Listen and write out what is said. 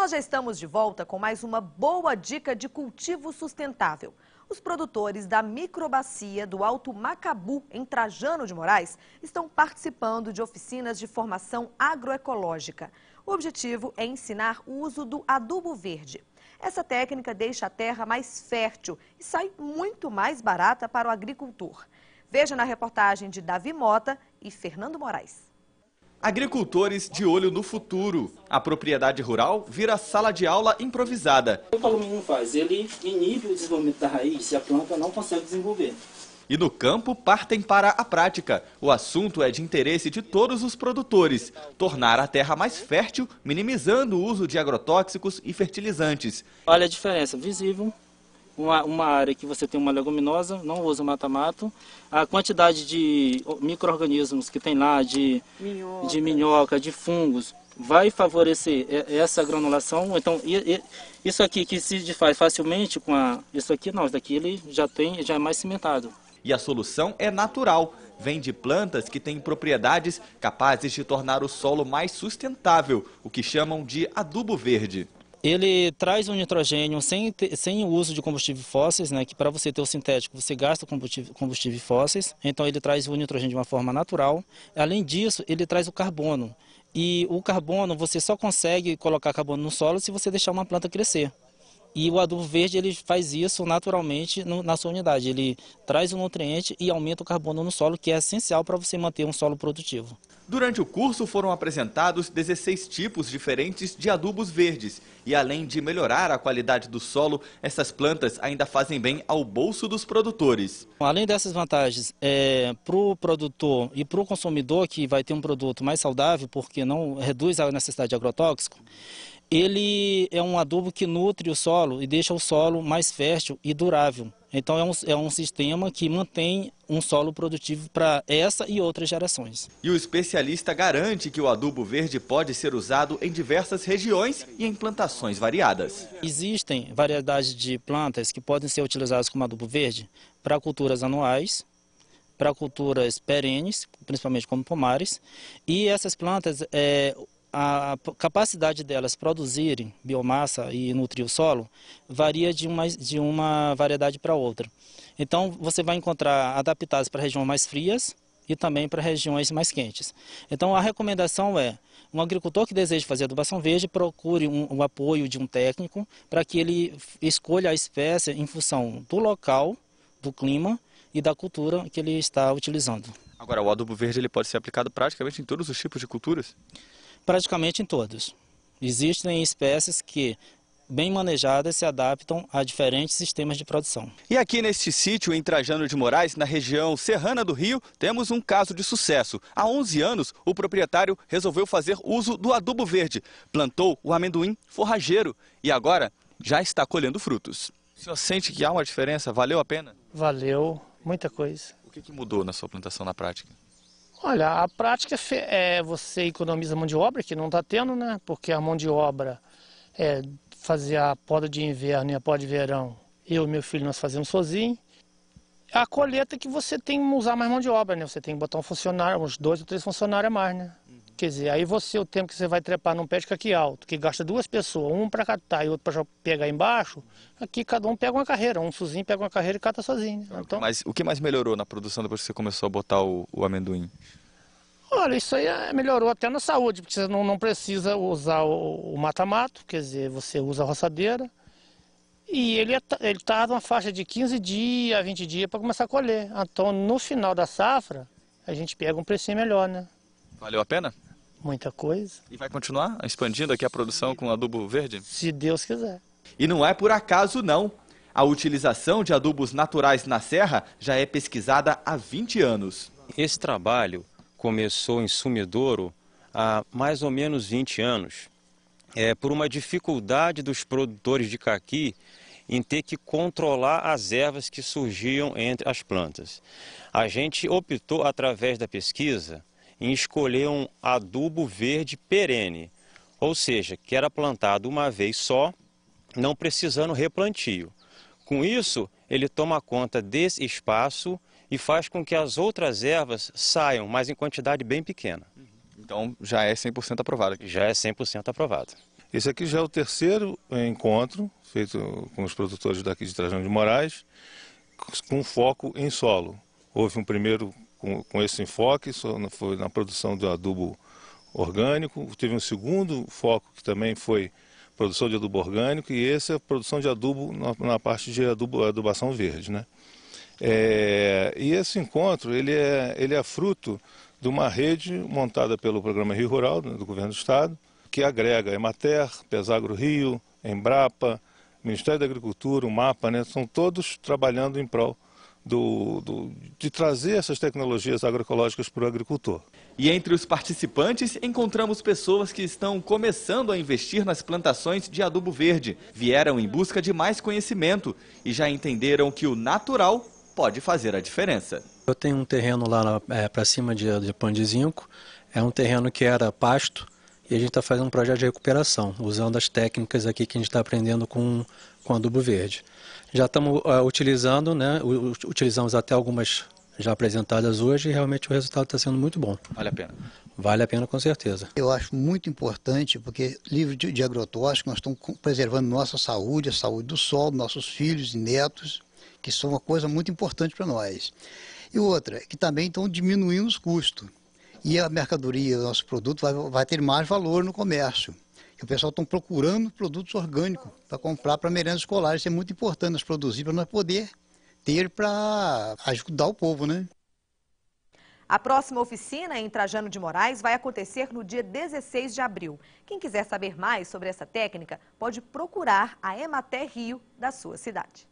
Nós já estamos de volta com mais uma boa dica de cultivo sustentável. Os produtores da microbacia do Alto Macabu, em Trajano de Moraes, estão participando de oficinas de formação agroecológica. O objetivo é ensinar o uso do adubo verde. Essa técnica deixa a terra mais fértil e sai muito mais barata para o agricultor. Veja na reportagem de Davi Mota e Fernando Moraes. Agricultores de olho no futuro. A propriedade rural vira sala de aula improvisada. O que o alumínio faz? Ele inibe o desenvolvimento da raiz e a planta não consegue desenvolver. E no campo partem para a prática. O assunto é de interesse de todos os produtores: tornar a terra mais fértil, minimizando o uso de agrotóxicos e fertilizantes. Olha a diferença visível uma, uma área que você tem uma leguminosa, não usa mata-mato, a quantidade de micro-organismos que tem lá, de minhoca. de minhoca, de fungos, vai favorecer essa granulação. Então, isso aqui que se faz facilmente com a... Isso aqui não, isso daqui ele já, tem, já é mais cimentado. E a solução é natural. Vem de plantas que têm propriedades capazes de tornar o solo mais sustentável, o que chamam de adubo verde. Ele traz o nitrogênio sem, sem o uso de combustíveis fósseis, né, que para você ter o sintético você gasta combustível, combustíveis fósseis, então ele traz o nitrogênio de uma forma natural. Além disso, ele traz o carbono. E o carbono, você só consegue colocar carbono no solo se você deixar uma planta crescer. E o adubo verde ele faz isso naturalmente no, na sua unidade. Ele traz o nutriente e aumenta o carbono no solo, que é essencial para você manter um solo produtivo. Durante o curso foram apresentados 16 tipos diferentes de adubos verdes. E além de melhorar a qualidade do solo, essas plantas ainda fazem bem ao bolso dos produtores. Além dessas vantagens, é, para o produtor e para o consumidor, que vai ter um produto mais saudável, porque não reduz a necessidade de agrotóxico, ele é um adubo que nutre o solo e deixa o solo mais fértil e durável. Então é um, é um sistema que mantém um solo produtivo para essa e outras gerações. E o especialista garante que o adubo verde pode ser usado em diversas regiões e em plantações variadas. Existem variedades de plantas que podem ser utilizadas como adubo verde para culturas anuais, para culturas perenes, principalmente como pomares, e essas plantas é, a capacidade delas produzirem biomassa e nutrir o solo varia de uma, de uma variedade para outra. Então, você vai encontrar adaptadas para regiões mais frias e também para regiões mais quentes. Então, a recomendação é, um agricultor que deseja fazer adubação verde, procure um, o apoio de um técnico para que ele escolha a espécie em função do local, do clima e da cultura que ele está utilizando. Agora, o adubo verde ele pode ser aplicado praticamente em todos os tipos de culturas? Praticamente em todos. Existem espécies que bem manejadas se adaptam a diferentes sistemas de produção. E aqui neste sítio em Trajano de Moraes, na região serrana do Rio, temos um caso de sucesso. Há 11 anos, o proprietário resolveu fazer uso do adubo verde, plantou o amendoim forrageiro e agora já está colhendo frutos. O senhor sente que há uma diferença? Valeu a pena? Valeu, muita coisa. O que, que mudou na sua plantação na prática? Olha, a prática é, é você economiza mão de obra, que não está tendo, né? Porque a mão de obra é fazer a poda de inverno e a poda de verão. Eu e meu filho nós fazemos sozinho. A colheita é que você tem que usar mais mão de obra, né? Você tem que botar um funcionário, uns dois ou três funcionários a mais, né? Quer dizer, aí você, o tempo que você vai trepar num pé de caqui alto, que gasta duas pessoas, um para catar e outro para pegar embaixo, aqui cada um pega uma carreira, um sozinho pega uma carreira e cata sozinho. Né? Então... Mas o que mais melhorou na produção depois que você começou a botar o, o amendoim? Olha, isso aí eh, melhorou até na saúde, porque você não, não precisa usar o mata-mato, quer dizer, você usa a roçadeira. E ele é ele está numa faixa de 15 dias, 20 dias para começar a colher. Então, no final da safra, a gente pega um precinho melhor, né? Valeu a pena? muita coisa. E vai continuar expandindo aqui a produção com adubo verde? Se Deus quiser. E não é por acaso, não. A utilização de adubos naturais na serra já é pesquisada há 20 anos. Esse trabalho começou em Sumidouro há mais ou menos 20 anos, é, por uma dificuldade dos produtores de caqui em ter que controlar as ervas que surgiam entre as plantas. A gente optou, através da pesquisa, em escolher um adubo verde perene, ou seja, que era plantado uma vez só, não precisando replantio. Com isso, ele toma conta desse espaço e faz com que as outras ervas saiam, mas em quantidade bem pequena. Então já é 100% aprovado aqui. Já é 100% aprovado. Esse aqui já é o terceiro encontro feito com os produtores daqui de Trajano de Moraes, com foco em solo. Houve um primeiro com, com esse enfoque, foi na produção de adubo orgânico. Teve um segundo foco que também foi produção de adubo orgânico e esse é a produção de adubo na, na parte de adubo, adubação verde, né? É, e esse encontro ele é, ele é fruto de uma rede montada pelo programa Rio Rural né, do Governo do Estado, que agrega Emater, Pesagro Rio, Embrapa, Ministério da Agricultura, o MAPA, né, são todos trabalhando em prol do, do, de trazer essas tecnologias agroecológicas para o agricultor. E entre os participantes encontramos pessoas que estão começando a investir nas plantações de adubo verde. Vieram em busca de mais conhecimento e já entenderam que o natural pode fazer a diferença. Eu tenho um terreno lá é, para cima de, de zinco, é um terreno que era pasto e a gente está fazendo um projeto de recuperação, usando as técnicas aqui que a gente está aprendendo com, com adubo verde já estamos uh, utilizando, né? Utilizamos até algumas já apresentadas hoje e realmente o resultado está sendo muito bom. Vale a pena. Vale a pena com certeza. Eu acho muito importante, porque livre de, de agrotóxico, nós estamos preservando nossa saúde, a saúde do solo, nossos filhos e netos, que são uma coisa muito importante para nós. E outra, que também estão diminuindo os custos. E a mercadoria, o nosso produto, vai, vai ter mais valor no comércio que o pessoal está procurando produtos orgânicos para comprar para merenda escolar. Isso é muito importante nós produzir para nós poder ter para ajudar o povo, né? A próxima oficina em Trajano de Moraes vai acontecer no dia 16 de abril. Quem quiser saber mais sobre essa técnica pode procurar a Emater Rio da sua cidade.